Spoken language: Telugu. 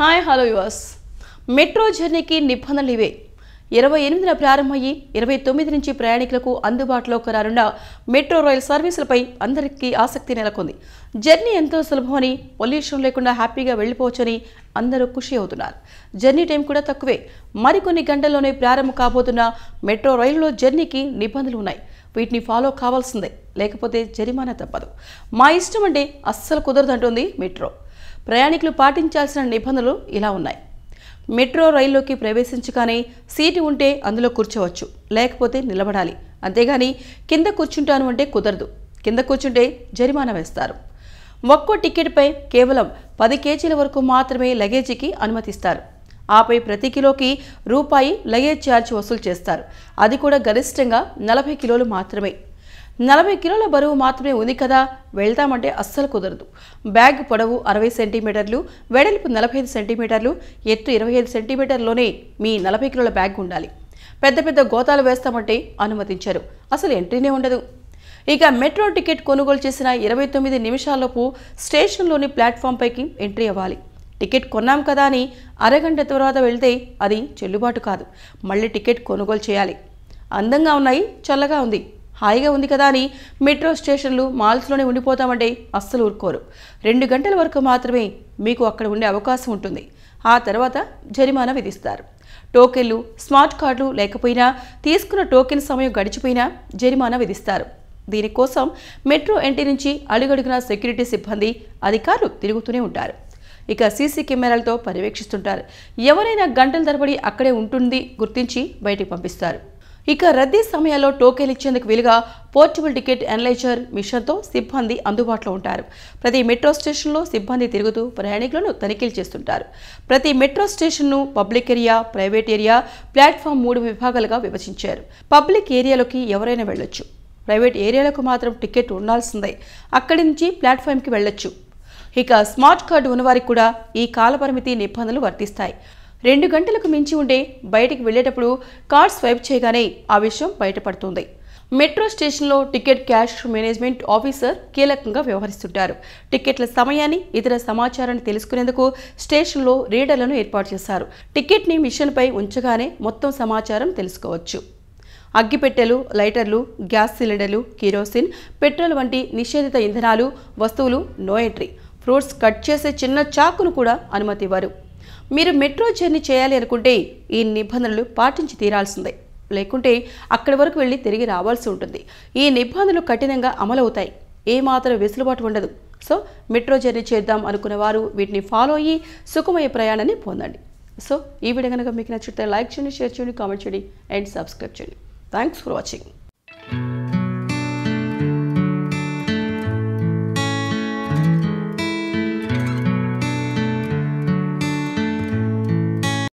హాయ్ హలో యువర్స్ మెట్రో జర్నీకి నిబంధనలు ఇవే ఇరవై ఎనిమిదిన ప్రారంభమయ్యి ఇరవై తొమ్మిది నుంచి ప్రయాణికులకు అందుబాటులో రానున్న మెట్రో రైల్ సర్వీసులపై అందరికీ ఆసక్తి నెలకొంది జర్నీ ఎంతో సులభమని పొల్యూషన్ లేకుండా హ్యాపీగా వెళ్ళిపోవచ్చని అందరూ ఖుషి అవుతున్నారు జర్నీ టైం కూడా తక్కువే మరికొన్ని గంటల్లోనే ప్రారంభం కాబోతున్న మెట్రో రైల్లో జర్నీకి నిబంధనలు ఉన్నాయి వీటిని ఫాలో కావాల్సిందే లేకపోతే జరిమానా తప్పదు మా ఇష్టం అంటే అస్సలు కుదరదంటుంది మెట్రో ప్రయాణికులు పాటించాల్సిన నిబంధనలు ఇలా ఉన్నాయి మెట్రో రైల్లోకి ప్రవేశించగానే సీటు ఉంటే అందులో కూర్చోవచ్చు లేకపోతే నిలబడాలి అంతేగాని కింద కూర్చుంటాను అంటే కుదరదు కింద కూర్చుంటే జరిమానా వేస్తారు ఒక్కో టికెట్పై కేవలం పది కేజీల వరకు మాత్రమే లగేజీకి అనుమతిస్తారు ఆపై ప్రతి కిలోకి రూపాయి లగేజ్ ఛార్జ్ వసూలు చేస్తారు అది కూడా గరిష్టంగా నలభై కిలోలు మాత్రమే నలభై కిలోల బరువు మాత్రమే ఉంది కదా వెళ్తామంటే అస్సలు కుదరదు బ్యాగ్ పొడవు అరవై సెంటీమీటర్లు వెడల్పు నలభై ఐదు సెంటీమీటర్లు ఎత్తు ఇరవై ఐదు సెంటీమీటర్లోనే మీ నలభై కిలోల బ్యాగ్ ఉండాలి పెద్ద పెద్ద గోతాలు వేస్తామంటే అనుమతించారు అసలు ఎంట్రీనే ఉండదు ఇక మెట్రో టికెట్ కొనుగోలు చేసిన ఇరవై తొమ్మిది నిమిషాలలోపు స్టేషన్లోని ప్లాట్ఫామ్పైకి ఎంట్రీ అవ్వాలి టికెట్ కొన్నాం కదా అని అరగంట తర్వాత వెళ్తే అది చెల్లుబాటు కాదు మళ్ళీ టికెట్ కొనుగోలు చేయాలి అందంగా ఉన్నాయి చల్లగా ఉంది హాయిగా ఉంది కదా అని మెట్రో స్టేషన్లు మాల్స్లోనే ఉండిపోతామంటే అస్సలు ఊరుకోరు రెండు గంటల వరకు మాత్రమే మీకు అక్కడ ఉండే అవకాశం ఉంటుంది ఆ తర్వాత జరిమానా విధిస్తారు టోకెన్లు స్మార్ట్ కార్డులు లేకపోయినా తీసుకున్న టోకెన్ సమయం గడిచిపోయినా జరిమానా విధిస్తారు దీనికోసం మెట్రో ఎంట్రీ నుంచి అడుగడుగున సెక్యూరిటీ సిబ్బంది అధికారులు తిరుగుతూనే ఉంటారు ఇక సీసీ కెమెరాలతో పర్యవేక్షిస్తుంటారు ఎవరైనా గంటల తరబడి అక్కడే ఉంటుంది గుర్తించి బయటకు పంపిస్తారు ఇక రద్దీ సమయాల్లో టోకెన్ ఇచ్చేందుకు వీలుగా పోర్టబుల్ టికెట్ అనలైజర్ మిషన్తో సిబ్బంది అందుబాటులో ఉంటారు ప్రతి మెట్రో స్టేషన్లో సిబ్బంది తిరుగుతూ ప్రయాణికులను తనిఖీలు చేస్తుంటారు ప్రతి మెట్రో స్టేషన్ను public area private area platform మూడు విభాగాలుగా విభజించారు పబ్లిక్ ఏరియాలోకి ఎవరైనా వెళ్ళొచ్చు ప్రైవేట్ ఏరియాలకు మాత్రం టికెట్ ఉండాల్సిందే అక్కడి నుంచి ప్లాట్ఫామ్కి వెళ్ళొచ్చు ఇక స్మార్ట్ కార్డు ఉన్నవారికి కూడా ఈ కాలపరిమితి నిబంధనలు వర్తిస్తాయి రెండు గంటలకు మించి ఉండే బయటికి వెళ్లేటప్పుడు కార్డ్ స్వైప్ చేయగానే ఆ విషయం బయటపడుతుంది మెట్రో స్టేషన్లో టికెట్ క్యాష్ మేనేజ్మెంట్ ఆఫీసర్ కీలకంగా వ్యవహరిస్తుంటారు టికెట్ల సమయాన్ని ఇతర సమాచారాన్ని తెలుసుకునేందుకు స్టేషన్లో రీడర్లను ఏర్పాటు చేశారు టికెట్ని మిషన్పై ఉంచగానే మొత్తం సమాచారం తెలుసుకోవచ్చు అగ్గిపెట్టెలు లైటర్లు గ్యాస్ సిలిండర్లు కిరోసిన్ పెట్రోల్ వంటి నిషేధిత ఇంధనాలు వస్తువులు నో ఎంట్రీ ఫ్రూట్స్ కట్ చేసే చిన్న చాకును కూడా అనుమతివ్వరు మీరు మెట్రో జర్నీ చేయాలి అనుకుంటే ఈ నిబంధనలు పాటించి తీరాల్సిందే లేకుంటే అక్కడి వరకు వెళ్ళి తిరిగి రావాల్సి ఉంటుంది ఈ నిబంధనలు కఠినంగా అమలవుతాయి ఏమాత్రం వెసులుబాటు ఉండదు సో మెట్రో జర్నీ చేద్దాం అనుకున్న వారు వీటిని ఫాలో అయ్యి సుఖమయ్యే ప్రయాణాన్ని పొందండి సో ఈ వీడియో కనుక మీకు నచ్చితే లైక్ చేయండి షేర్ చేయండి కామెంట్ చేయండి అండ్ సబ్స్క్రైబ్ చేయండి థ్యాంక్స్ ఫర్ వాచింగ్